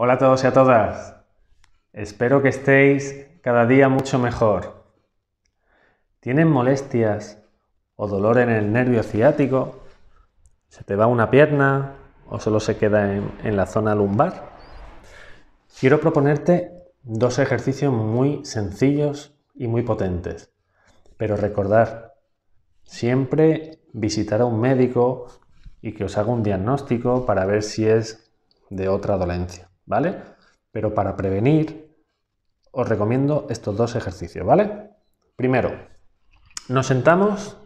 Hola a todos y a todas. Espero que estéis cada día mucho mejor. ¿Tienen molestias o dolor en el nervio ciático? ¿Se te va una pierna o solo se queda en, en la zona lumbar? Quiero proponerte dos ejercicios muy sencillos y muy potentes. Pero recordar, siempre visitar a un médico y que os haga un diagnóstico para ver si es de otra dolencia. ¿vale? Pero para prevenir, os recomiendo estos dos ejercicios, ¿vale? Primero, nos sentamos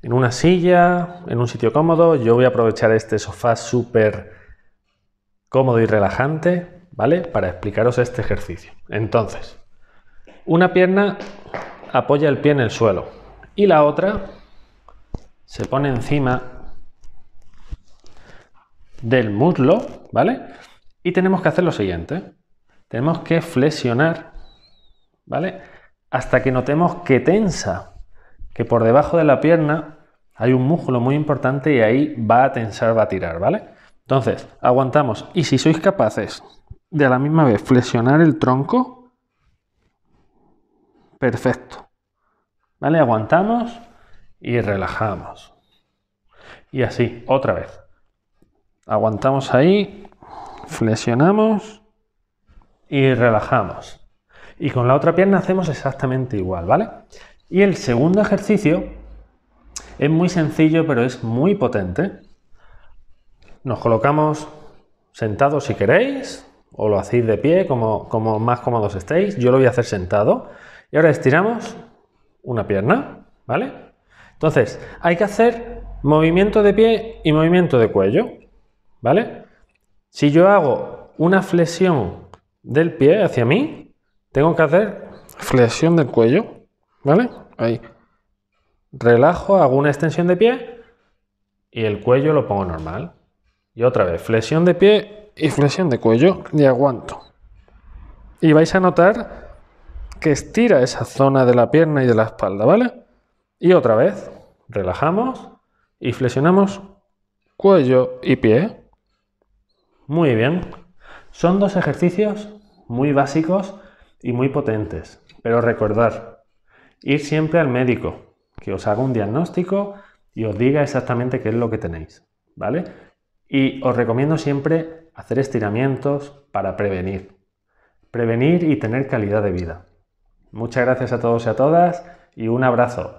en una silla, en un sitio cómodo. Yo voy a aprovechar este sofá súper cómodo y relajante, ¿vale? Para explicaros este ejercicio. Entonces, una pierna apoya el pie en el suelo y la otra se pone encima del muslo, ¿vale? Y tenemos que hacer lo siguiente. Tenemos que flexionar, ¿vale? Hasta que notemos que tensa, que por debajo de la pierna hay un músculo muy importante y ahí va a tensar, va a tirar, ¿vale? Entonces, aguantamos. Y si sois capaces de a la misma vez flexionar el tronco, perfecto. ¿Vale? Aguantamos y relajamos. Y así, otra vez. Aguantamos ahí, flexionamos y relajamos. Y con la otra pierna hacemos exactamente igual, ¿vale? Y el segundo ejercicio es muy sencillo, pero es muy potente. Nos colocamos sentados si queréis, o lo hacéis de pie, como, como más cómodos estéis. Yo lo voy a hacer sentado. Y ahora estiramos una pierna, ¿vale? Entonces, hay que hacer movimiento de pie y movimiento de cuello, ¿vale? Si yo hago una flexión del pie hacia mí, tengo que hacer flexión del cuello, ¿vale? Ahí. Relajo, hago una extensión de pie y el cuello lo pongo normal. Y otra vez, flexión de pie y flexión de cuello y aguanto. Y vais a notar que estira esa zona de la pierna y de la espalda, ¿vale? Y otra vez, relajamos y flexionamos cuello y pie. Muy bien. Son dos ejercicios muy básicos y muy potentes. Pero recordar, ir siempre al médico, que os haga un diagnóstico y os diga exactamente qué es lo que tenéis. ¿Vale? Y os recomiendo siempre hacer estiramientos para prevenir. Prevenir y tener calidad de vida. Muchas gracias a todos y a todas y un abrazo.